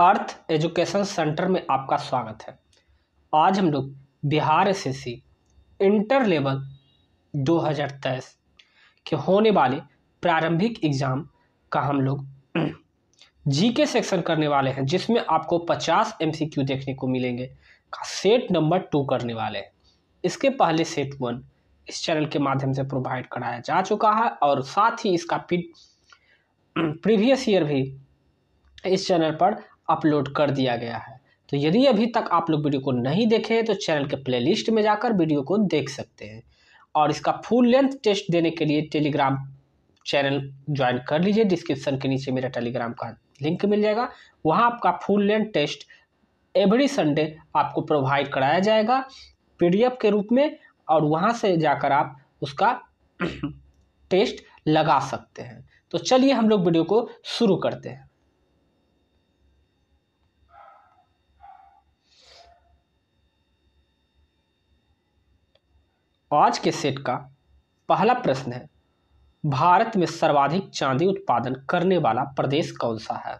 अर्थ education centre में आपका स्वागत है आज हम लोग Bihar S S C inter level दो हज़ार तेईस के होने वाले प्रारंभिक एग्ज़ाम का हम लोग जी के सेक्शन करने वाले हैं जिसमें आपको पचास एम सी क्यू देखने को मिलेंगे का सेट नंबर टू करने वाले हैं इसके पहले सेट वन इस चैनल के माध्यम से प्रोवाइड कराया जा चुका है और साथ ही इसका प्रीवियस ईयर भी इस चैनल पर अपलोड कर दिया गया है तो यदि अभी तक आप लोग वीडियो को नहीं देखे तो चैनल के प्लेलिस्ट में जाकर वीडियो को देख सकते हैं और इसका फुल लेंथ टेस्ट देने के लिए टेलीग्राम चैनल ज्वाइन कर लीजिए डिस्क्रिप्शन के नीचे मेरा टेलीग्राम का लिंक मिल जाएगा वहाँ आपका full length test every Sunday आपको प्रोवाइड कराया जाएगा पीडीएफ के रूप में और वहाँ से जाकर आप उसका टेस्ट लगा सकते हैं तो चलिए हम लोग वीडियो को शुरू करते हैं आज के सेट का पहला प्रश्न है भारत में सर्वाधिक चांदी उत्पादन करने वाला प्रदेश कौन सा है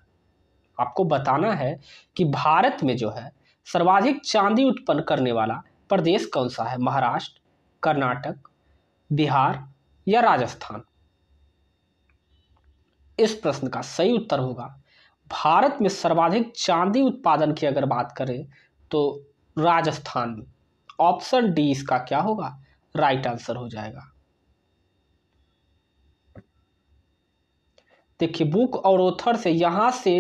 आपको बताना है कि भारत में जो है सर्वाधिक चांदी उत्पन्न करने वाला प्रदेश कौन सा है महाराष्ट्र कर्नाटक बिहार या राजस्थान इस प्रश्न का सही उत्तर होगा भारत में सर्वाधिक चांदी उत्पादन की अगर बात करें तो राजस्थान में ऑप्शन डी इसका क्या होगा राइट आंसर हो जाएगा देखिए बुक और ऑथर से यहाँ से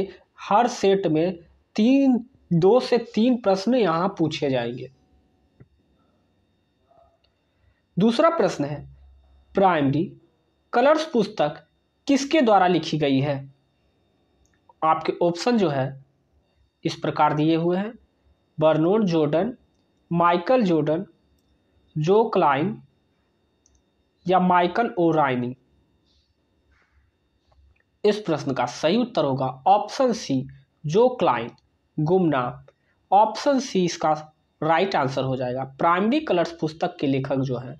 हर सेट में तीन दो से तीन प्रश्न यहाँ पूछे जाएंगे दूसरा प्रश्न है प्राइमरी कलर्स पुस्तक किसके द्वारा लिखी गई है आपके ऑप्शन जो है इस प्रकार दिए हुए हैं Bernard Jordan Michael Jordan Joe Klein या माइकल ओ इस प्रश्न का सही उत्तर होगा ऑप्शन सी जो क्लाइन गुमना ऑप्शन सी इसका राइट आंसर हो जाएगा प्राइमरी कलर्स पुस्तक के लेखक जो है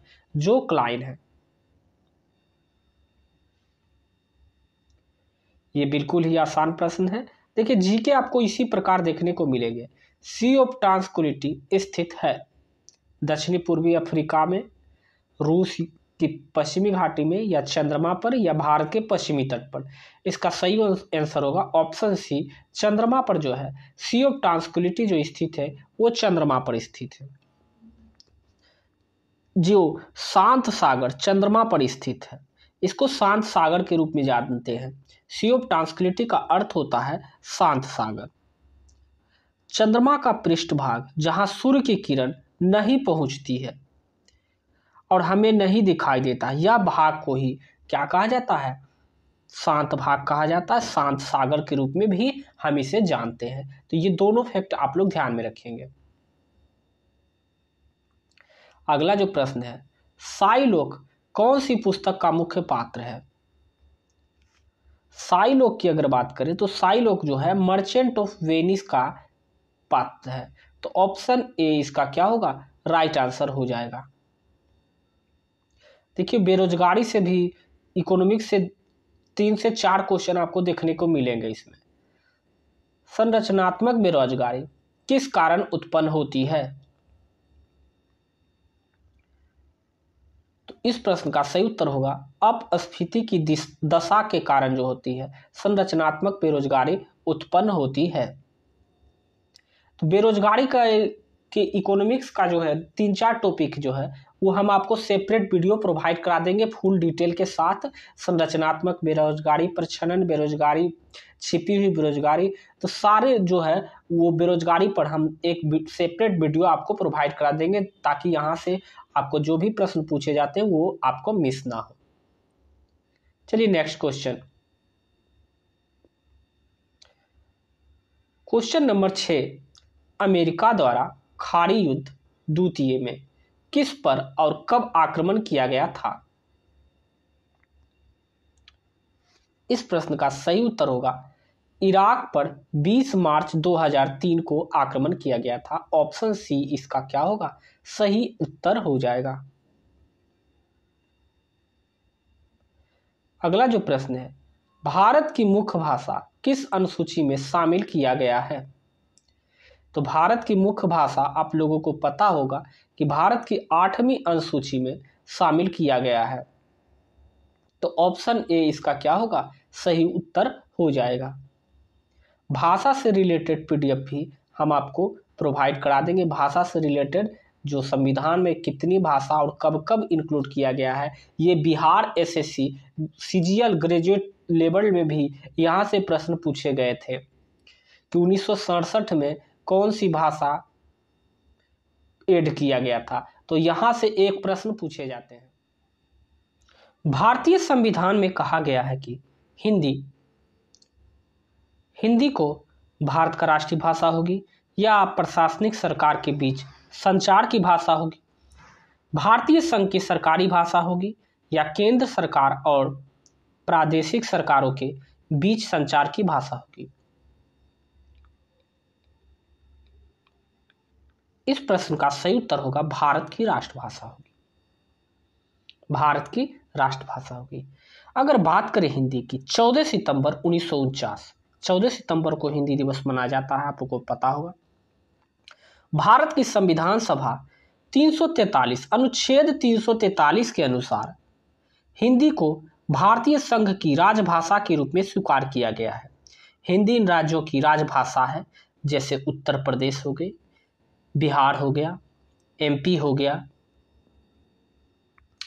जो क्लाइन है ये बिल्कुल ही आसान प्रश्न है देखिए जीके आपको इसी प्रकार देखने को मिलेंगे सी ऑफ ट्रांसकुलिटी स्थित है दक्षिणी पूर्वी अफ्रीका में रूस की पश्चिमी घाटी में या चंद्रमा पर या भारत के पश्चिमी तट पर इसका सही आंसर होगा ऑप्शन सी चंद्रमा पर जो है सी ऑफ ट्रांसकुलिटी जो स्थित है वो चंद्रमा पर स्थित है जो शांत सागर चंद्रमा पर स्थित है इसको शांत सागर के रूप में जानते हैं सी ऑफ ट्रांसक्लिटी का अर्थ होता है शांत सागर चंद्रमा का पृष्ठभाग जहां सूर्य की किरण नहीं पहुंचती है और हमें नहीं दिखाई देता यह भाग को ही क्या कहा जाता है शांत भाग कहा जाता है शांत सागर के रूप में भी हम इसे जानते हैं तो ये दोनों फैक्ट आप लोग ध्यान में रखेंगे अगला जो प्रश्न है लोक कौन सी पुस्तक का मुख्य पात्र है लोक की अगर बात करें तो साइलोक जो है मर्चेंट ऑफ वेनिस का पात्र है तो ऑप्शन ए इसका क्या होगा राइट आंसर हो जाएगा देखिए बेरोजगारी से भी इकोनॉमिक्स से तीन से चार क्वेश्चन आपको देखने को मिलेंगे इसमें संरचनात्मक बेरोजगारी किस कारण उत्पन्न होती है तो इस प्रश्न का सही उत्तर होगा अपस्फीति की दशा के कारण जो होती है संरचनात्मक बेरोजगारी उत्पन्न होती है तो बेरोजगारी का के इकोनॉमिक्स का जो है तीन चार टॉपिक जो है वो हम आपको सेपरेट वीडियो प्रोवाइड करा देंगे फुल डिटेल के साथ संरचनात्मक बेरोजगारी प्रच्छन्न बेरोजगारी छिपी हुई बेरोजगारी तो सारे जो है वो बेरोजगारी पर हम एक सेपरेट वीडियो आपको प्रोवाइड करा देंगे ताकि यहाँ से आपको जो भी प्रश्न पूछे जाते हैं वो आपको मिस ना हो चलिए नेक्स्ट क्वेश्चन क्वेश्चन नंबर छः अमेरिका द्वारा खाड़ी युद्ध द्वितीय में किस पर और कब आक्रमण किया गया था इस प्रश्न का सही उत्तर होगा इराक पर 20 मार्च 2003 को आक्रमण किया गया था ऑप्शन सी इसका क्या होगा सही उत्तर हो जाएगा अगला जो प्रश्न है भारत की मुख्य भाषा किस अनुसूची में शामिल किया गया है तो भारत की मुख्य भाषा आप लोगों को पता होगा कि भारत की आठवीं अनुसूची में शामिल किया गया है तो ऑप्शन ए इसका क्या होगा सही उत्तर हो जाएगा भाषा से रिलेटेड पीडीएफ भी हम आपको प्रोवाइड करा देंगे भाषा से रिलेटेड जो संविधान में कितनी भाषा और कब कब इंक्लूड किया गया है ये Bihar SSC CGL graduate level में भी यहाँ से प्रश्न पूछे गए थे कि उन्नीस में कौन सी भाषा एड किया गया था तो यहां से एक प्रश्न पूछे जाते हैं भारतीय संविधान में कहा गया है कि हिंदी हिंदी को भारत का राष्ट्रीय भाषा होगी या प्रशासनिक सरकार के बीच संचार की भाषा होगी भारतीय संघ की सरकारी भाषा होगी या केंद्र सरकार और प्रादेशिक सरकारों के बीच संचार की भाषा होगी इस प्रश्न का सही उत्तर होगा भारत की राष्ट्रभाषा होगी भारत की राष्ट्रभाषा होगी अगर बात करें हिंदी की 14 सितंबर उन्नीस सौ सितंबर को हिंदी दिवस मनाया जाता है आपको पता होगा भारत की संविधान सभा 343 अनुच्छेद 343 के अनुसार हिंदी को भारतीय संघ की राजभाषा के रूप में स्वीकार किया गया है हिंदी इन राज्यों की राजभाषा है जैसे उत्तर प्रदेश हो गई बिहार हो गया एमपी हो गया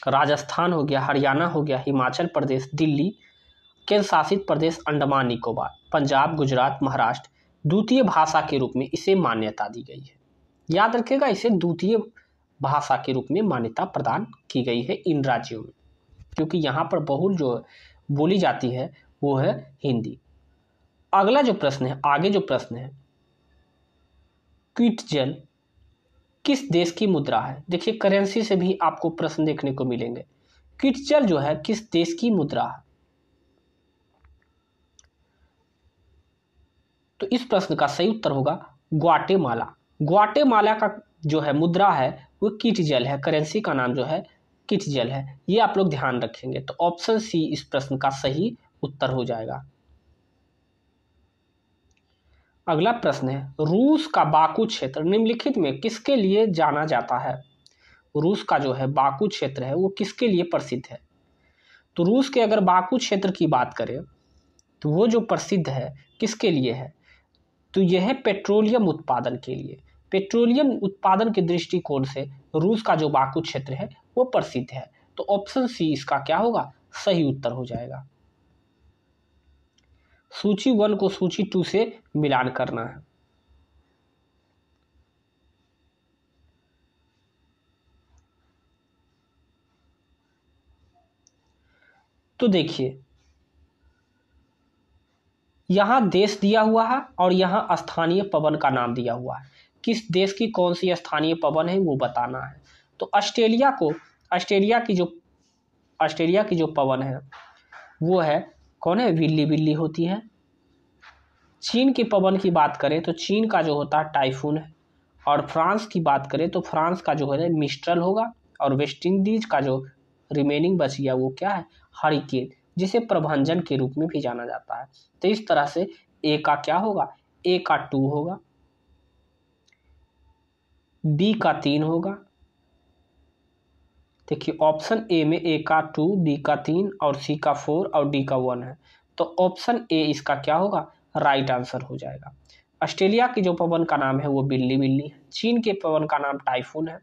राजस्थान हो गया हरियाणा हो गया हिमाचल प्रदेश दिल्ली केंद्र शासित प्रदेश अंडमान निकोबार पंजाब गुजरात महाराष्ट्र द्वितीय भाषा के रूप में इसे मान्यता दी गई है याद रखिएगा इसे द्वितीय भाषा के रूप में मान्यता प्रदान की गई है इन राज्यों में क्योंकि यहाँ पर बहुल जो बोली जाती है वो है हिंदी अगला जो प्रश्न है आगे जो प्रश्न है क्विट जल किस देश की मुद्रा है देखिए करेंसी से भी आपको प्रश्न देखने को मिलेंगे किटचल जो है किस देश की मुद्रा है तो इस प्रश्न का सही उत्तर होगा ग्वाटेमाला ग्वाटेमाला का जो है मुद्रा है वो किटजल है करेंसी का नाम जो है किटजल है ये आप लोग ध्यान रखेंगे तो ऑप्शन सी इस प्रश्न का सही उत्तर हो जाएगा अगला प्रश्न है रूस का बाकू क्षेत्र निम्नलिखित में किसके लिए जाना जाता है रूस का जो है बाकू क्षेत्र है वो किसके लिए प्रसिद्ध है तो रूस के अगर बाकू क्षेत्र की बात करें तो वो जो प्रसिद्ध है किसके लिए है तो यह है पेट्रोलियम उत्पादन के लिए पेट्रोलियम उत्पादन के दृष्टिकोण से रूस का जो बाकू क्षेत्र है वो प्रसिद्ध है तो ऑप्शन सी इसका क्या होगा सही उत्तर हो जाएगा सूची वन को सूची टू से मिलान करना है तो देखिए यहाँ देश दिया हुआ है और यहाँ स्थानीय पवन का नाम दिया हुआ है किस देश की कौन सी स्थानीय पवन है वो बताना है तो ऑस्ट्रेलिया को ऑस्ट्रेलिया की जो ऑस्ट्रेलिया की जो पवन है वो है कौन है विल्ली बिल्ली होती है चीन के पवन की बात करें तो चीन का जो होता है टाइफून है और फ्रांस की बात करें तो फ्रांस का जो है मिस्ट्रल होगा और वेस्ट इंडीज का जो रिमेनिंग बच गया वो क्या है हरिकेन जिसे प्रभंजन के रूप में भी जाना जाता है तो इस तरह से ए का क्या होगा ए का टू होगा बी का तीन होगा देखिए ऑप्शन ए में ए का टू बी का तीन और सी का फोर और डी का वन है तो ऑप्शन ए इसका क्या होगा राइट आंसर हो जाएगा ऑस्ट्रेलिया की जो पवन का नाम है वो बिल्ली बिल्ली है चीन के पवन का नाम टाइफून है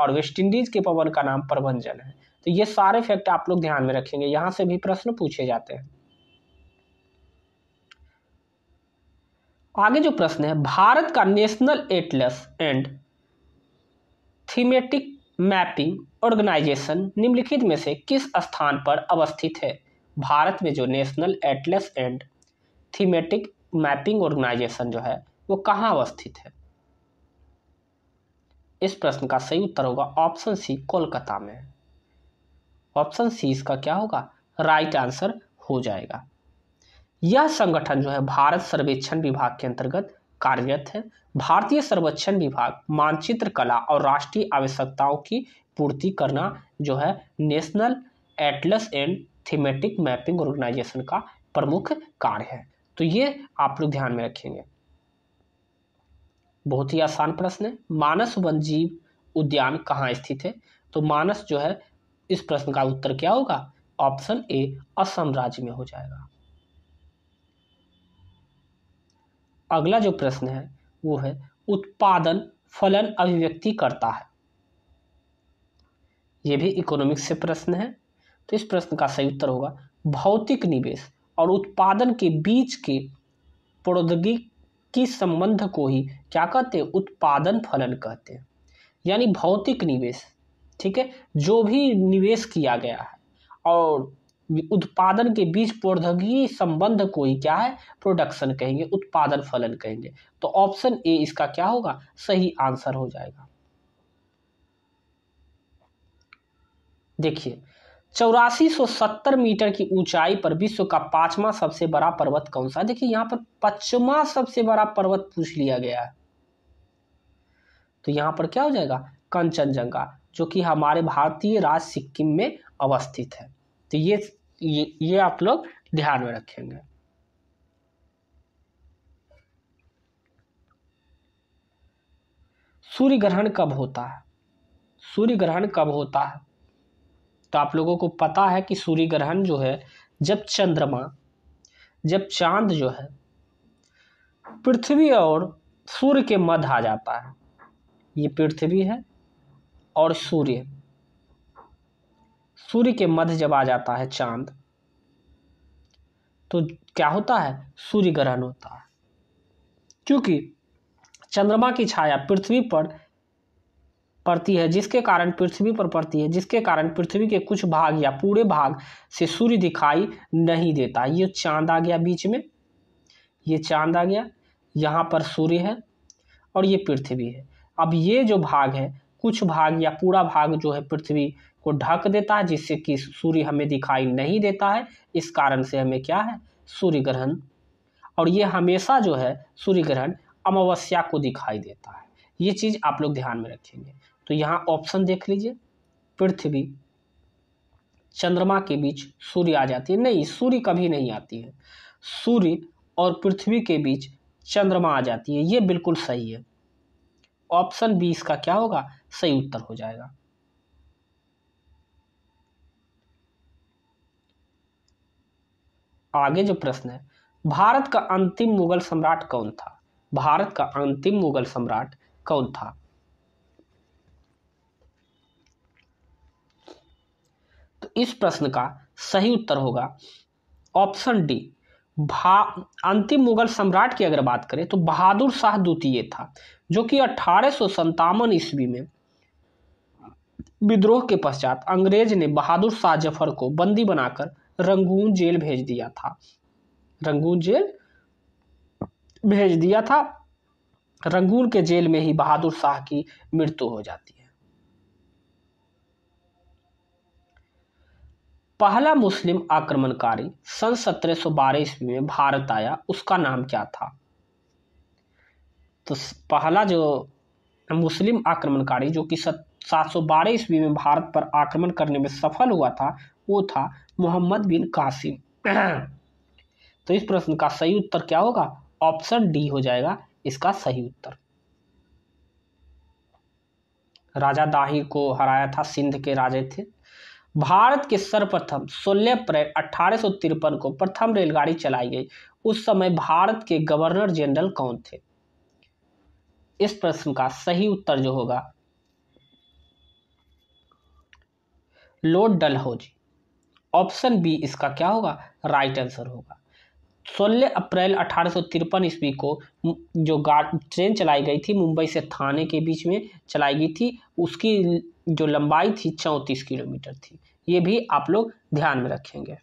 और वेस्ट इंडीज़ के पवन का नाम प्रभंजन है तो ये सारे फैक्ट आप लोग ध्यान में रखेंगे यहाँ से भी प्रश्न पूछे जाते हैं आगे जो प्रश्न है भारत का national atlas and thematic mapping organisation निम्नलिखित में से किस स्थान पर अवस्थित है भारत में जो national atlas and thematic mapping organisation जो है वो कहाँ अवस्थित है इस प्रश्न का सही उत्तर होगा ऑप्शन सी कोलकाता में ऑप्शन सी इसका क्या होगा राइट आंसर हो जाएगा यह संगठन जो है भारत सर्वेक्षण विभाग के अंतर्गत कार्यरत है भारतीय सर्वेक्षण विभाग मानचित्र कला और राष्ट्रीय आवश्यकताओं की पूर्ति करना जो है national atlas and thematic mapping organisation का प्रमुख कार्य है तो ये आप लोग ध्यान में रखेंगे बहुत ही आसान प्रश्न है मानस वन जीव उद्यान कहाँ स्थित है तो मानस जो है इस प्रश्न का उत्तर क्या होगा ऑप्शन ए असम राज्य में हो जाएगा अगला जो प्रश्न है वो है उत्पादन फलन अभिव्यक्ति करता है ये भी इकोनॉमिक्स से प्रश्न है तो इस प्रश्न का सही उत्तर होगा भौतिक निवेश और उत्पादन के बीच के प्रौद्योगिक की संबंध को ही क्या कहते हैं उत्पादन फलन कहते हैं यानी भौतिक निवेश ठीक है जो भी निवेश किया गया है और उत्पादन के बीच प्रौद्योगिकी संबंध को ही क्या है प्रोडक्शन कहेंगे उत्पादन फलन कहेंगे तो ऑप्शन ए इसका क्या होगा सही आंसर हो जाएगा देखिए चौरासी सौ सत्तर मीटर की ऊंचाई पर विश्व का पांचवा सबसे बड़ा पर्वत कौन सा देखिए यहां पर पचवा सबसे बड़ा पर्वत पूछ लिया गया है तो यहां पर क्या हो जाएगा कंचनजंगा जो कि हमारे भारतीय राज्य सिक्किम में अवस्थित है तो ये ये, ये आप लोग ध्यान में रखेंगे सूर्य ग्रहण कब होता है सूर्य ग्रहण कब होता है तो आप लोगों को पता है कि सूर्य ग्रहण जो है जब चंद्रमा जब चांद जो है पृथ्वी और सूर्य के मध्य आ जाता है ये पृथ्वी है और सूर्य सूर्य के मध्य जब आ जाता है चांद तो क्या होता है सूर्य ग्रहण होता है क्योंकि चंद्रमा की छाया पृथ्वी पर पड़ती है जिसके कारण पृथ्वी पर पड़ती है जिसके कारण पृथ्वी के कुछ भाग या पूरे भाग से सूर्य दिखाई नहीं देता ये चांद आ गया बीच में ये चांद आ गया यहाँ पर सूर्य है और ये पृथ्वी है अब ये जो भाग है कुछ भाग या पूरा भाग जो है पृथ्वी को ढक देता है जिससे कि सूर्य हमें दिखाई नहीं देता है इस कारण से हमें क्या है सूर्य ग्रहण और ये हमेशा जो है सूर्य ग्रहण अमावस्या को दिखाई देता है ये चीज़ आप लोग ध्यान में रखेंगे तो यहाँ ऑप्शन देख लीजिए पृथ्वी चंद्रमा के बीच सूर्य आ जाती है नहीं सूर्य कभी नहीं आती है सूर्य और पृथ्वी के बीच चंद्रमा आ जाती है ये बिल्कुल सही है ऑप्शन बी इसका क्या होगा सही उत्तर हो जाएगा आगे जो प्रश्न है भारत का अंतिम मुगल सम्राट कौन था भारत का अंतिम मुगल सम्राट कौन था तो इस प्रश्न का सही उत्तर होगा ऑप्शन डी भा अंतिम मुगल सम्राट की अगर बात करें तो बहादुर शाह द्वितीय था जो कि अठारह ईस्वी में विद्रोह के पश्चात अंग्रेज ने बहादुर शाह जफर को बंदी बनाकर रंगून जेल भेज दिया था रंगून जेल भेज दिया था रंगून के जेल में ही बहादुर शाह की मृत्यु हो जाती है पहला मुस्लिम आक्रमणकारी सन 1712 ईस्वी में भारत आया उसका नाम क्या था तो पहला जो मुस्लिम आक्रमणकारी जो कि सत सात सौ बारह ईस्वी में भारत पर आक्रमण करने में सफल हुआ था वो था मोहम्मद बिन कासिम तो इस प्रश्न का सही उत्तर क्या होगा ऑप्शन डी हो जाएगा इसका सही उत्तर राजा दाही को हराया था सिंध के राजे थे भारत के सर्वप्रथम सोलह अप्रैल अठारह को प्रथम रेलगाड़ी चलाई गई उस समय भारत के गवर्नर जनरल कौन थे इस प्रश्न का सही उत्तर जो होगा हो जी ऑप्शन बी इसका क्या होगा राइट आंसर होगा सोलह अप्रैल अठारह ईस्वी को जो ट्रेन चलाई गई थी मुंबई से थाने के बीच में चलाई गई थी उसकी जो लंबाई थी चौंतीस किलोमीटर थी ये भी आप लोग ध्यान में रखेंगे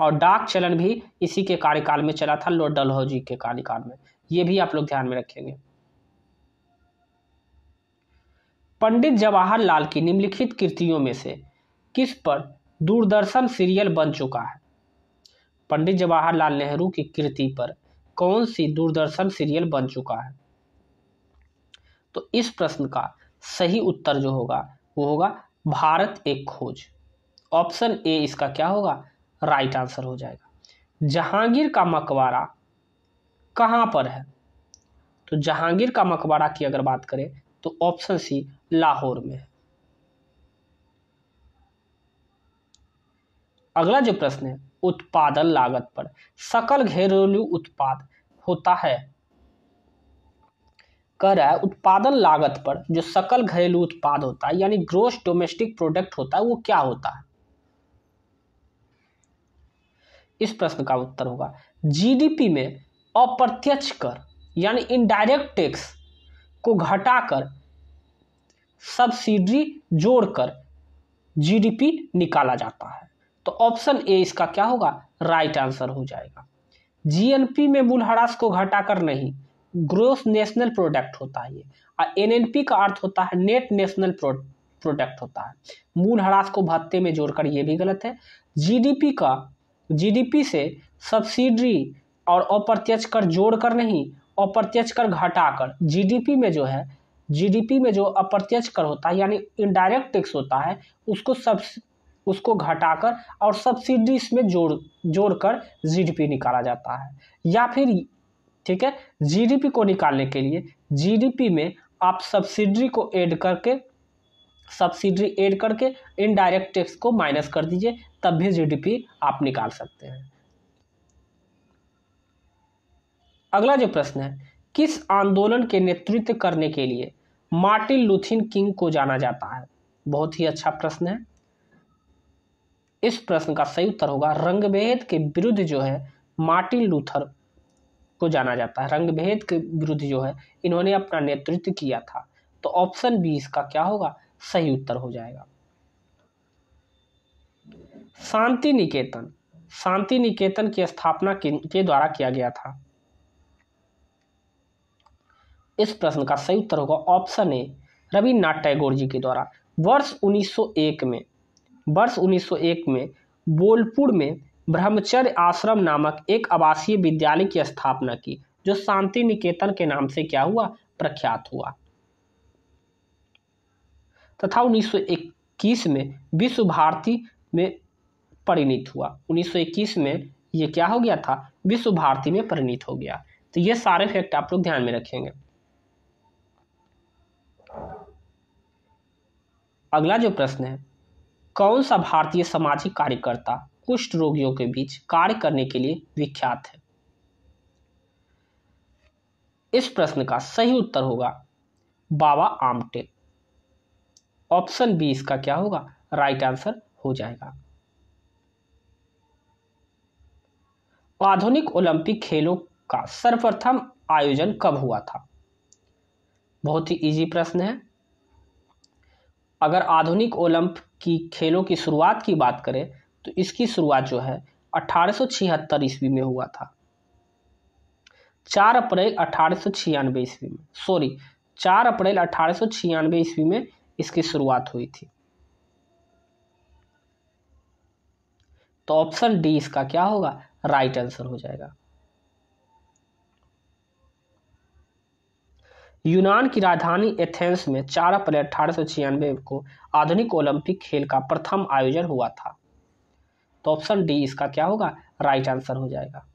और डाक चलन भी इसी के कार्यकाल में चला था लोड डलहौजी के कार्यकाल में ये भी आप लोग ध्यान में रखेंगे पंडित जवाहरलाल की निम्नलिखित कृतियों में से किस पर दूरदर्शन सीरियल बन चुका है पंडित जवाहरलाल नेहरू की कृति पर कौन सी दूरदर्शन सीरियल बन चुका है तो इस प्रश्न का सही उत्तर जो होगा वो होगा भारत एक खोज ऑप्शन ए इसका क्या होगा राइट आंसर हो जाएगा जहांगीर का मकबरा कहाँ पर है तो जहांगीर का मकबरा की अगर बात करें तो ऑप्शन सी लाहौर में अगला जो प्रश्न है उत्पादन लागत पर सकल घरेलू उत्पाद होता है कर रहा है उत्पादन लागत पर जो सकल घरेलू उत्पाद होता है यानी ग्रोस डोमेस्टिक प्रोडक्ट होता है वो क्या होता है इस प्रश्न का उत्तर होगा जीडीपी में अप्रत्यक्ष कर यानी इनडायरेक्ट टैक्स को घटाकर सब्सिडी जोड़कर जीडीपी निकाला जाता है तो ऑप्शन ए इसका क्या होगा राइट आंसर हो जाएगा जीएनपी में मूलहरास को घटाकर नहीं ग्रोस नेशनल प्रोडक्ट होता है ये और एनएनपी का अर्थ होता है नेट नेशनल प्रोडक्ट होता है मूलहरास को भत्ते में जोड़कर ये भी गलत है जीडीपी का जीडीपी से सब्सिडी और अप्रत्यक्ष कर जोड़कर नहीं अप्रत्यक्ष कर घटाकर जीडीपी में जो है जीडीपी में जो अप्रत्यक्ष कर होता है यानी इनडायरेक्ट टैक्स होता है उसको सब उसको घटाकर और सब्सिडी इसमें जोड़ जोड़कर जीडीपी निकाला जाता है या फिर ठीक है जीडीपी को निकालने के लिए जीडीपी में आप सब्सिडी को ऐड करके सब्सिडी ऐड करके इनडायरेक्ट टैक्स को माइनस कर दीजिए तब भी जीडीपी आप निकाल सकते हैं अगला जो प्रश्न है किस आंदोलन के नेतृत्व करने के लिए मार्टिन लूथिन किंग को जाना जाता है बहुत ही अच्छा प्रश्न है इस प्रश्न का सही उत्तर होगा रंगभेद के विरुद्ध जो है मार्टिन लूथर को जाना जाता है रंगभेद के विरुद्ध जो है इन्होंने अपना नेतृत्व किया था तो ऑप्शन बी इसका क्या होगा सही उत्तर हो जाएगा शांति निकेतन शांति निकेतन की स्थापना के द्वारा किया गया था इस प्रश्न का सही उत्तर होगा ऑप्शन ए रविन्द्रनाथ टैगोर जी के द्वारा वर्ष 1901 में वर्ष 1901 में बोलपुर में ब्रह्मचर्य आश्रम नामक एक आवासीय विद्यालय की स्थापना की जो शांति निकेतन के नाम से क्या हुआ प्रख्यात हुआ तथा 1921 में विश्व भारती में परिणित हुआ 1921 में ये क्या हो गया था विश्व भारती में परिणित हो गया तो ये सारे फैक्ट आप लोग ध्यान में रखेंगे अगला जो प्रश्न है कौन सा भारतीय सामाजिक कार्यकर्ता कुष्ठ रोगियों के बीच कार्य करने के लिए विख्यात है इस प्रश्न का सही उत्तर होगा बाबा आमटे ऑप्शन बी इसका क्या होगा राइट आंसर हो जाएगा आधुनिक ओलंपिक खेलों का सर्वप्रथम आयोजन कब हुआ था बहुत ही इजी प्रश्न है अगर आधुनिक ओलंप की खेलों की शुरुआत की बात करें तो इसकी शुरुआत जो है अठारह ईस्वी में हुआ था चार अप्रैल अठारह ईस्वी में सॉरी चार अप्रैल अठारह ईस्वी में इसकी शुरुआत हुई थी तो ऑप्शन डी इसका क्या होगा राइट आंसर हो जाएगा यूनान की राजधानी एथेंस में 4 अप्रैल अठारह को आधुनिक ओलंपिक खेल का प्रथम आयोजन हुआ था तो ऑप्शन डी इसका क्या होगा राइट आंसर हो जाएगा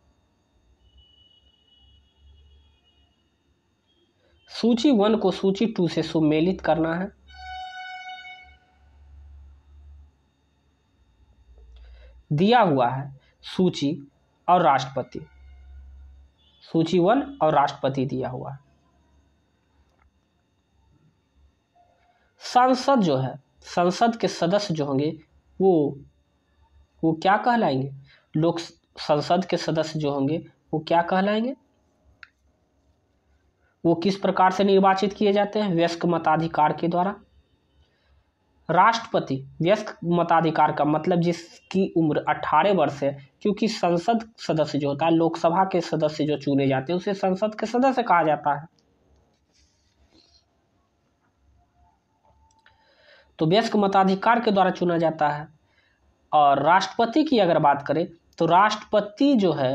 सूची वन को सूची टू से सुमेलित करना है दिया हुआ है सूची और राष्ट्रपति सूची वन और राष्ट्रपति दिया हुआ है सांसद जो है संसद के सदस्य जो होंगे वो वो क्या कहलाएंगे लोक संसद के सदस्य जो होंगे वो क्या कहलाएंगे वो किस प्रकार से निर्वाचित किए जाते हैं व्यस्क मताधिकार के द्वारा राष्ट्रपति व्यस्क मताधिकार का मतलब जिसकी उम्र 18 वर्ष है क्योंकि संसद सदस्य जो होता है लोकसभा के सदस्य जो चुने जाते हैं उसे संसद के सदस्य कहा जाता है तो व्यस्क मताधिकार के द्वारा चुना जाता है और राष्ट्रपति की अगर बात करें तो राष्ट्रपति जो है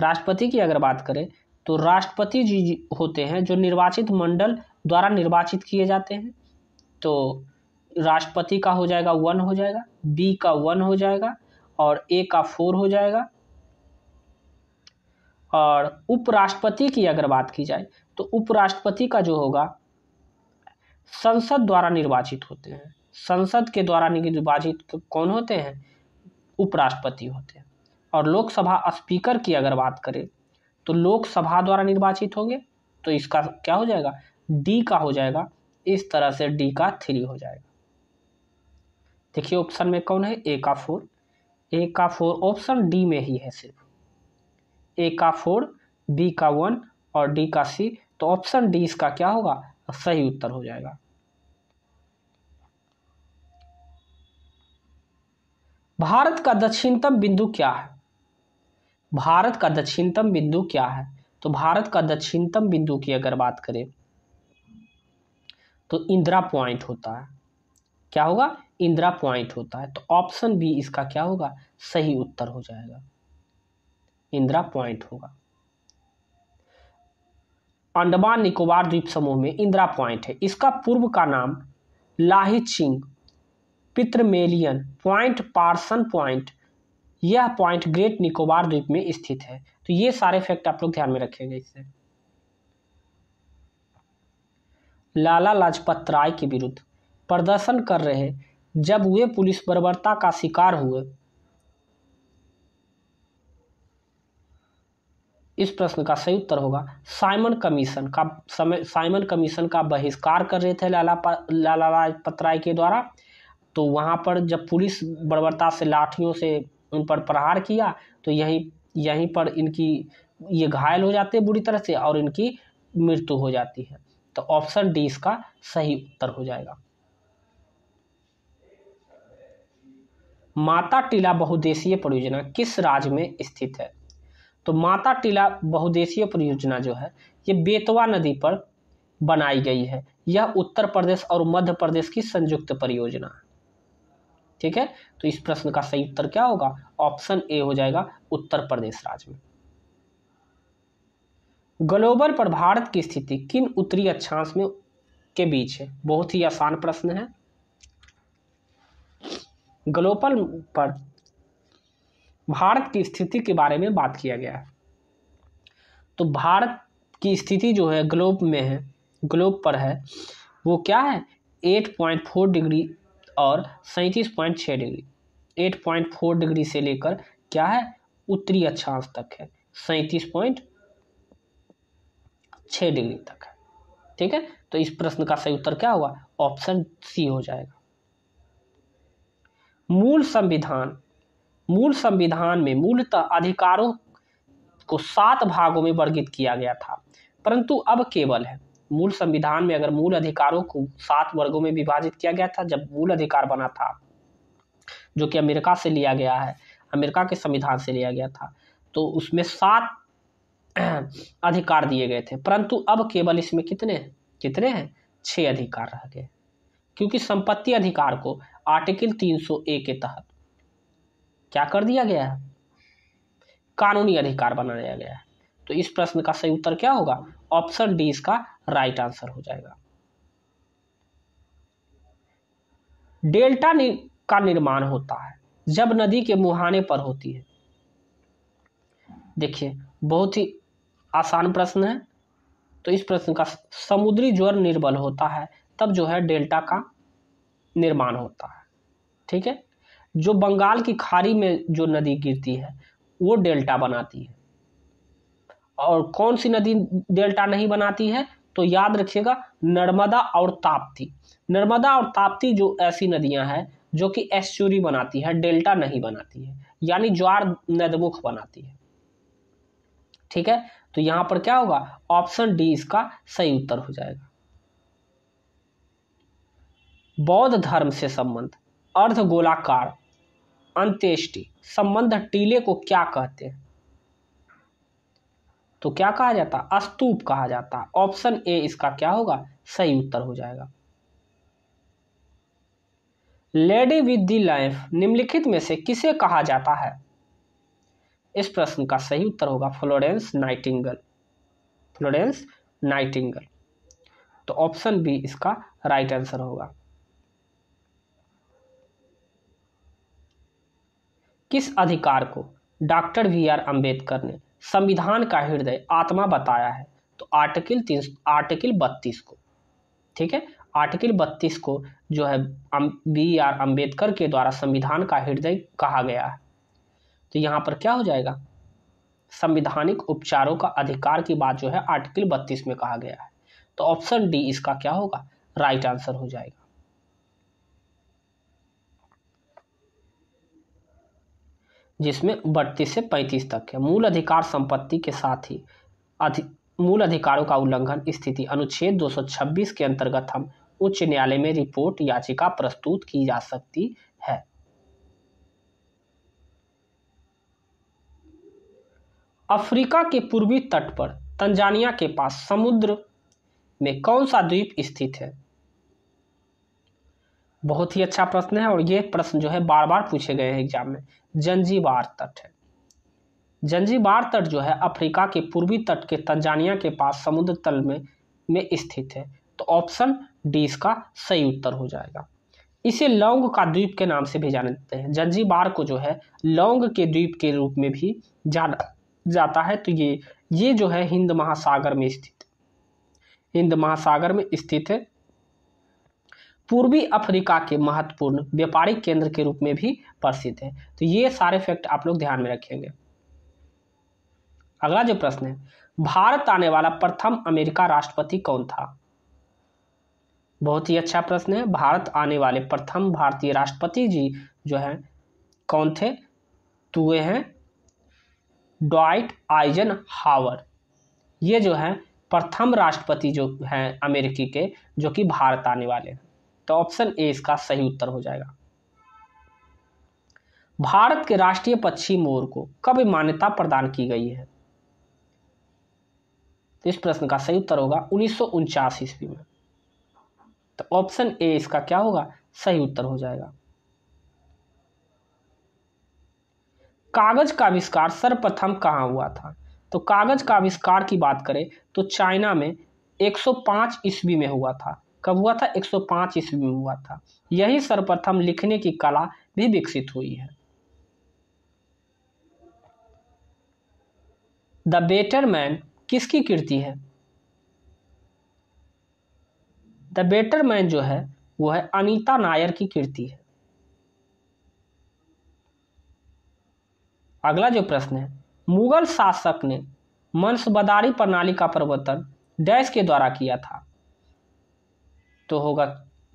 राष्ट्रपति की अगर बात करें तो राष्ट्रपति जी होते हैं जो निर्वाचित मंडल द्वारा निर्वाचित किए जाते हैं तो राष्ट्रपति का हो जाएगा वन हो जाएगा बी का वन हो जाएगा और ए का फोर हो जाएगा और उपराष्ट्रपति की अगर बात की जाए तो उपराष्ट्रपति का जो होगा संसद द्वारा निर्वाचित होते हैं संसद के द्वारा निर्वाचित कौन होते हैं उपराष्ट्रपति होते हैं और लोकसभा स्पीकर की अगर बात करें तो लोकसभा द्वारा निर्वाचित होंगे तो इसका क्या हो जाएगा डी का हो जाएगा इस तरह से डी का थ्री हो जाएगा देखिए ऑप्शन में कौन है ए का फोर ए का फोर ऑप्शन डी में ही है सिर्फ ए का फोर बी का वन और डी का सी तो ऑप्शन डी इसका क्या होगा तो सही उत्तर हो जाएगा भारत का दक्षिणतम बिंदु क्या है भारत का दक्षिणतम बिंदु क्या है तो भारत का दक्षिणतम बिंदु की अगर बात करें तो इंदिरा पॉइंट होता है क्या होगा इंदिरा पॉइंट होता है तो ऑप्शन बी इसका क्या होगा सही उत्तर हो जाएगा इंदिरा पॉइंट होगा अंडमान निकोबार द्वीप समूह में इंदिरा पॉइंट है इसका पूर्व का नाम Lahiching Pygmalion point Parsons point यह पॉइंट ग्रेट निकोबार द्वीप में स्थित है तो ये सारे फैक्ट आप लोग ध्यान में रखेंगे इससे लाला लाजपत राय के विरुद्ध प्रदर्शन कर रहे जब वे पुलिस बर्बरता का शिकार हुए इस प्रश्न का सही उत्तर होगा साइमन कमीशन का समय साइमन कमीशन का बहिष्कार कर रहे थे लाला लाला लाजपत राय के द्वारा तो वहाँ पर जब पुलिस बर्बरता से लाठियों से उन पर प्रहार किया तो यहीं यहीं पर इनकी ये घायल हो जाते हैं बुरी तरह से और इनकी मृत्यु हो जाती है तो ऑप्शन डी इसका सही उत्तर हो जाएगा माता टीला बहुदेशीय परियोजना किस राज्य में स्थित है तो माता टीला बहुदेशीय परियोजना जो है ये बेतवा नदी पर बनाई गई है यह उत्तर प्रदेश और मध्य प्रदेश की संयुक्त परियोजना है ठीक है तो इस प्रश्न का सही उत्तर क्या होगा ऑप्शन ए हो जाएगा उत्तर प्रदेश राज्य में ग्लोबल पर भारत की स्थिति किन उत्तरी अक्षांश में के बीच है बहुत ही आसान प्रश्न है ग्लोबल पर भारत की स्थिति के बारे में बात किया गया है तो भारत की स्थिति जो है ग्लोब में है ग्लोब पर है वो क्या है एट पॉइंट फोर डिग्री और सैंतीस पॉइंट छः degree eight point four degree से लेकर क्या है उत्तरी अक्षांश तक है सैंतीस पॉइंट छः डिग्री तक है ठीक है तो इस प्रश्न का सही उत्तर क्या होगा ऑप्शन सी हो जाएगा मूल संविधान मूल संविधान में मूलतः अधिकारों को सात भागों में वर्गित किया गया था परंतु अब केवल है मूल संविधान में अगर मूल अधिकारों को सात वर्गों में विभाजित किया गया था जब मूल अधिकार बना था जो कि अमेरिका से लिया गया है अमेरिका के संविधान से लिया गया था तो उसमें सात अधिकार दिए गए थे परंतु अब केवल इसमें कितने कितने हैं छह अधिकार रह गए क्योंकि संपत्ति अधिकार को आर्टिकल 301 के तहत क्या कर दिया गया है कानूनी अधिकार बनाया गया है तो इस प्रश्न का सही उत्तर क्या होगा ऑप्शन डी इसका राइट आंसर हो जाएगा डेल्टा नि का निर्माण होता है जब नदी के मुहाने पर होती है देखिए बहुत ही आसान प्रश्न है तो इस प्रश्न का समुद्री ज्वर निर्बल होता है तब जो है डेल्टा का निर्माण होता है ठीक है जो बंगाल की खाड़ी में जो नदी गिरती है वो डेल्टा बनाती है और कौन सी नदी डेल्टा नहीं बनाती है तो याद रखिएगा नर्मदा और ताप्ती नर्मदा और ताप्ती जो ऐसी नदियां हैं जो कि एस्चुरी बनाती है डेल्टा नहीं बनाती है यानी ज्वार नदमुख बनाती है ठीक है तो यहां पर क्या होगा ऑप्शन डी इसका सही उत्तर हो जाएगा बौद्ध धर्म से संबंध अर्ध गोलाकार अंत्येष्टि संबंध टीले को क्या कहते हैं तो क्या कहा जाता अस्तूप कहा जाता ऑप्शन ए इसका क्या होगा सही उत्तर हो जाएगा लेडी विद दी लाइफ निम्नलिखित में से किसे कहा जाता है इस प्रश्न का सही उत्तर होगा फ्लोरेंस नाइटिंगल फ्लोरेंस नाइटिंगल तो ऑप्शन बी इसका राइट आंसर होगा किस अधिकार को डॉक्टर वी आर अम्बेडकर ने संविधान का हृदय आत्मा बताया है तो आर्टिकल तीन आर्टिकल बत्तीस को ठीक है आर्टिकल बत्तीस को जो है अं, वी आर अम्बेडकर के द्वारा संविधान का हृदय कहा गया है तो यहाँ पर क्या हो जाएगा संविधानिक उपचारों का अधिकार की बात जो है आर्टिकल बत्तीस में कहा गया है तो ऑप्शन डी इसका क्या होगा राइट आंसर हो जाएगा जिसमें बत्तीस से पैंतीस तक है मूल अधिकार संपत्ति के साथ ही अधि मूल अधिकारों का उल्लंघन स्थिति अनुच्छेद 226 के अंतर्गत हम उच्च न्यायालय में रिपोर्ट याचिका प्रस्तुत की जा सकती है अफ्रीका के पूर्वी तट पर तंजानिया के पास समुद्र में कौन सा द्वीप स्थित है बहुत ही अच्छा प्रश्न है और ये प्रश्न जो है बार बार पूछे गए हैं एग्जाम में जंजीबार तट है जंजीबार तट जो है अफ्रीका के पूर्वी तट के तंजानिया के पास समुद्र तल में में स्थित है तो ऑप्शन डी इसका सही उत्तर हो जाएगा इसे लौंग का द्वीप के नाम से भी जाने जाते हैं जंजीबार को जो है लौंग के द्वीप के रूप में भी जाना जाता है तो ये ये जो है हिंद महासागर में स्थित हिंद महासागर में स्थित है पूर्वी अफ्रीका के महत्वपूर्ण व्यापारिक केंद्र के रूप में भी प्रसिद्ध है तो ये सारे फैक्ट आप लोग ध्यान में रखेंगे अगला जो प्रश्न है भारत आने वाला प्रथम अमेरिका राष्ट्रपति कौन था बहुत ही अच्छा प्रश्न है भारत आने वाले प्रथम भारतीय राष्ट्रपति जी जो है कौन थे तो वे हैं डॉइट आइजन हावर ये जो है प्रथम राष्ट्रपति जो है अमेरिकी के जो कि भारत आने वाले हैं तो ऑप्शन ए इसका सही उत्तर हो जाएगा भारत के राष्ट्रीय पक्षी मोर को कब मान्यता प्रदान की गई है तो इस प्रश्न का सही उत्तर होगा उन्नीस ईस्वी में तो ऑप्शन ए इसका क्या होगा सही उत्तर हो जाएगा कागज का आविष्कार सर्वप्रथम कहां हुआ था तो कागज का आविष्कार की बात करें तो चाइना में 105 ईस्वी में हुआ था कब हुआ था 105 ईस्वी में हुआ था यही सर्वप्रथम लिखने की कला भी विकसित हुई है द बेटर मैन किसकी कृति है द बेटर मैन जो है वो है अनीता नायर की कृति है अगला जो प्रश्न है मुगल शासक ने मनसबदारी प्रणाली का प्रवर्तन डैश के द्वारा किया था तो होगा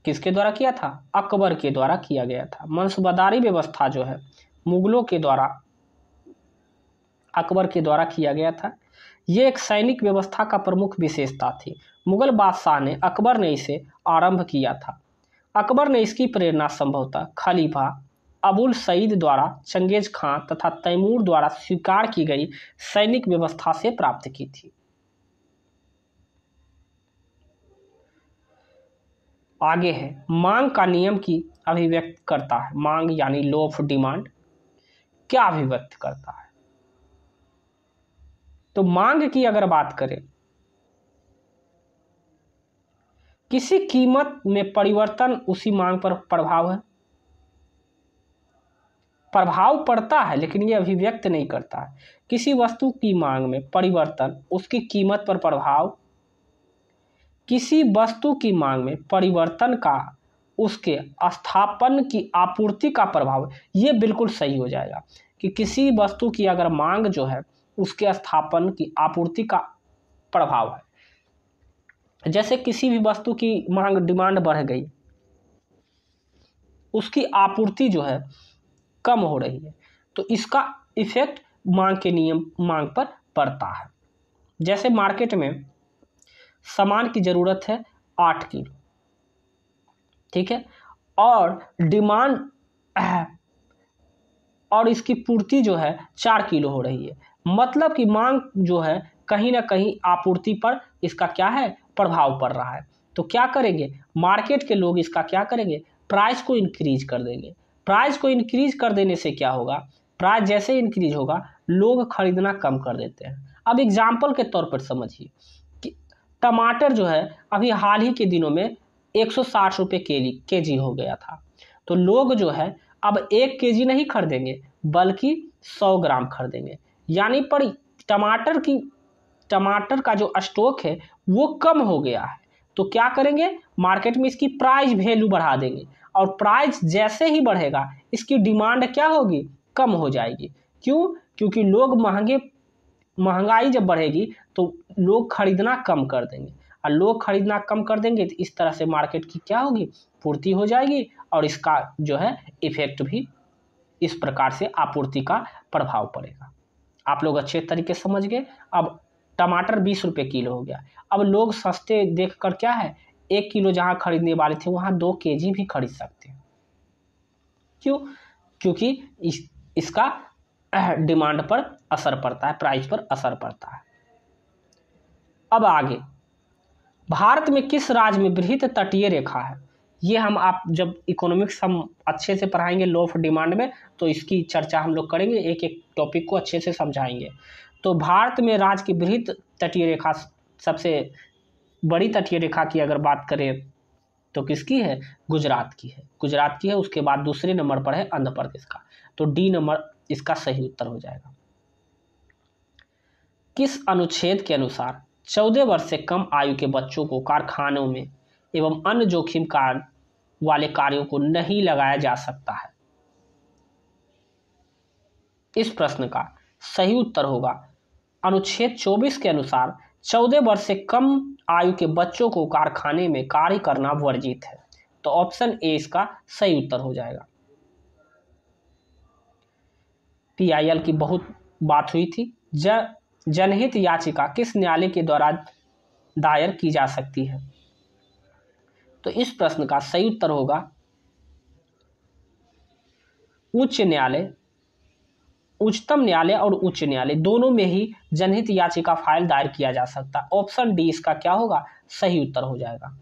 किसके द्वारा किया था अकबर के द्वारा किया गया था मनसूबादारी व्यवस्था जो है मुगलों के द्वारा अकबर के द्वारा किया गया था ये एक सैनिक व्यवस्था का प्रमुख विशेषता थी मुगल बादशाह ने अकबर ने इसे आरंभ किया था अकबर ने इसकी प्रेरणा संभवतः खलीफा अबुल सईद द्वारा चंगेज खां तथा तैमूर द्वारा स्वीकार की गई सैनिक व्यवस्था से प्राप्त की थी आगे है मांग का नियम की अभिव्यक्त करता है मांग यानी लो ऑफ डिमांड क्या अभिव्यक्त करता है तो मांग की अगर बात करें किसी कीमत में परिवर्तन उसी मांग पर प्रभाव है प्रभाव पड़ता है लेकिन यह अभिव्यक्त नहीं करता है किसी वस्तु की मांग में परिवर्तन उसकी कीमत पर प्रभाव किसी वस्तु की मांग में परिवर्तन का उसके स्थापन की आपूर्ति का प्रभाव ये बिल्कुल सही हो जाएगा कि किसी वस्तु की अगर मांग जो है उसके स्थापन की आपूर्ति का प्रभाव है जैसे किसी भी वस्तु की मांग डिमांड बढ़ गई उसकी आपूर्ति जो है कम हो रही है तो इसका इफेक्ट मांग के नियम मांग पर पड़ता है जैसे मार्केट में सामान की ज़रूरत है आठ किलो ठीक है और डिमांड और इसकी पूर्ति जो है चार किलो हो रही है मतलब कि मांग जो है कहीं ना कहीं आपूर्ति पर इसका क्या है प्रभाव पड़ रहा है तो क्या करेंगे मार्केट के लोग इसका क्या करेंगे प्राइस को इंक्रीज कर देंगे प्राइस को इंक्रीज कर देने से क्या होगा प्राइस जैसे इंक्रीज होगा लोग खरीदना कम कर देते हैं अब एग्जाम्पल के तौर पर समझिए टमाटर जो है अभी हाल ही के दिनों में एक सौ साठ रुपये के जी हो गया था तो लोग जो है अब एक के जी नहीं खरीदेंगे बल्कि सौ ग्राम खरीदेंगे यानी पर टमाटर की टमाटर का जो स्टॉक है वो कम हो गया है तो क्या करेंगे मार्केट में इसकी प्राइस वैल्यू बढ़ा देंगे और प्राइस जैसे ही बढ़ेगा इसकी डिमांड क्या होगी कम हो जाएगी क्यों क्योंकि लोग महंगे महंगाई जब बढ़ेगी तो लोग खरीदना कम कर देंगे और लोग खरीदना कम कर देंगे तो इस तरह से मार्केट की क्या होगी पूर्ति हो जाएगी और इसका जो है इफेक्ट भी इस प्रकार से आपूर्ति का प्रभाव पड़ेगा आप लोग अच्छे तरीके समझ गए अब टमाटर बीस रुपये किलो हो गया अब लोग सस्ते देख कर क्या है एक किलो जहाँ खरीदने वाले थे वहाँ दो के जी भी खरीद सकते हैं क्यों क्योंकि इस, इसका डिमांड पर असर पड़ता है प्राइस पर असर पड़ता है अब आगे भारत में किस राज्य में वृहत तटीय रेखा है ये हम आप जब इकोनॉमिक्स हम अच्छे से पढ़ाएंगे लो ऑफ डिमांड में तो इसकी चर्चा हम लोग करेंगे एक एक टॉपिक को अच्छे से समझाएंगे तो भारत में राज्य की वृहत तटीय रेखा सबसे बड़ी तटीय रेखा की अगर बात करें तो किसकी है गुजरात की है गुजरात की है उसके बाद दूसरे नंबर पर है आंध्र प्रदेश का तो डी नंबर इसका सही उत्तर हो जाएगा किस अनुच्छेद के अनुसार चौदह वर्ष से कम आयु के बच्चों को कारखानों में एवं अन्य जोखिम कार वाले कार्यों को नहीं लगाया जा सकता है इस प्रश्न का सही उत्तर होगा अनुच्छेद 24 के अनुसार 14 वर्ष से कम आयु के बच्चों को कारखाने में कार्य करना वर्जित है तो ऑप्शन ए इसका सही उत्तर हो जाएगा पीआईएल की बहुत बात हुई थी जनहित याचिका किस न्यायालय के द्वारा दायर की जा सकती है तो इस प्रश्न का सही उत्तर होगा उच्च न्यायालय उच्चतम न्यायालय और उच्च न्यायालय दोनों में ही जनहित याचिका फाइल दायर किया जा सकता ऑप्शन डी इसका क्या होगा सही उत्तर हो जाएगा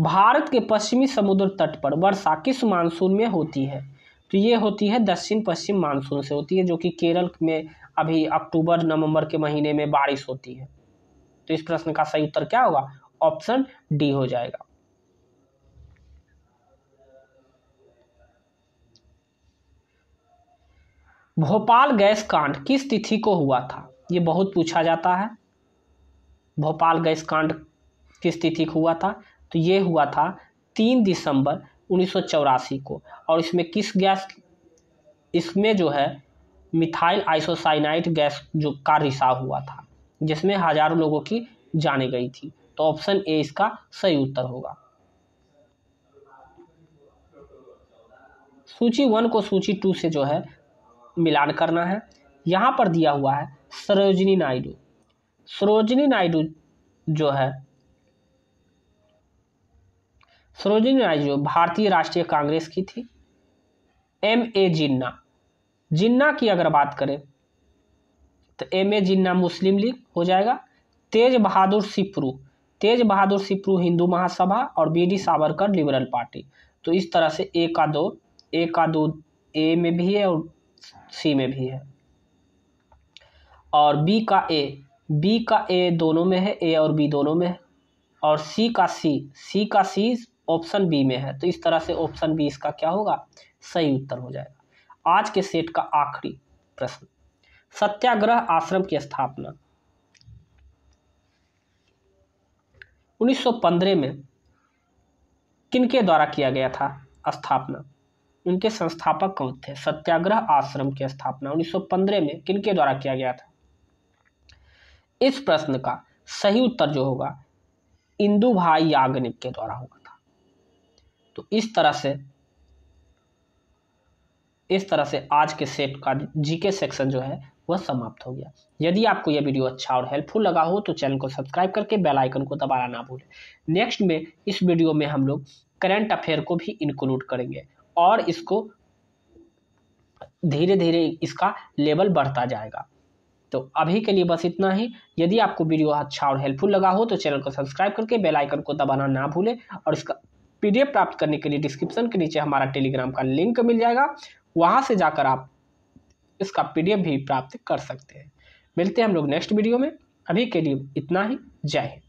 भारत के पश्चिमी समुद्र तट पर वर्षा किस मानसून में होती है तो ये होती है दक्षिण पश्चिम मानसून से होती है जो कि केरल में अभी अक्टूबर नवंबर के महीने में बारिश होती है तो इस प्रश्न का सही उत्तर क्या होगा ऑप्शन डी हो जाएगा भोपाल गैस कांड किस तिथि को हुआ था ये बहुत पूछा जाता है भोपाल गैस कांड किस तिथि को हुआ था तो ये हुआ था तीन दिसंबर उन्नीस को और इसमें किस गैस इसमें जो है मिथाइल आइसोसाइनाइट गैस जो का रिसाव हुआ था जिसमें हजारों लोगों की जाने गई थी तो ऑप्शन ए इसका सही उत्तर होगा सूची वन को सूची टू से जो है मिलान करना है यहाँ पर दिया हुआ है सरोजनी नायडू सरोजनी नायडू जो है सरोजिनी नायडू भारतीय राष्ट्रीय कांग्रेस की थी एम ए जिन्ना जिन्ना की अगर बात करें तो M A Jinnah Muslim league हो जाएगा तेज बहादुर सिप्रू तेज बहादुर सिप्रू हिंदू महासभा और B D Savarkar liberal party तो इस तरह से ए का दो ए का दो ए में भी है और सी में भी है और बी का ए बी का ए दोनों में है ए और बी दोनों में है और सी का सी सी का सी ऑप्शन बी में है तो इस तरह से ऑप्शन बी इसका क्या होगा सही उत्तर हो जाएगा आज के सेट का आखिरी प्रश्न सत्याग्रह आश्रम की स्थापना 1915 में किनके द्वारा किया गया था स्थापना उनके संस्थापक कौन थे सत्याग्रह आश्रम की स्थापना 1915 में किनके द्वारा किया गया था इस प्रश्न का सही उत्तर जो होगा इंदु भाई याग्निक के द्वारा होगा तो इस तरह से इस तरह से आज के सेट का जीके सेक्शन जो है वह समाप्त हो गया यदि आपको यह वीडियो अच्छा और हेल्पफुल लगा हो तो चैनल को सब्सक्राइब करके बेल आइकन को दबाना ना भूलें नेक्स्ट में इस वीडियो में हम लोग करंट अफेयर को भी इंक्लूड करेंगे और इसको धीरे धीरे इसका लेवल बढ़ता जाएगा तो अभी के लिए बस इतना ही यदि आपको वीडियो अच्छा और हेल्पफुल लगा हो तो चैनल को सब्सक्राइब करके बेल आइकन को दबाना ना भूलें और इसका पीडीएफ प्राप्त करने के लिए डिस्क्रिप्शन के नीचे हमारा टेलीग्राम का लिंक मिल जाएगा वहाँ से जाकर आप इसका पीडीएफ भी प्राप्त कर सकते हैं मिलते हैं हम लोग नेक्स्ट वीडियो में अभी के लिए इतना ही जय हिंद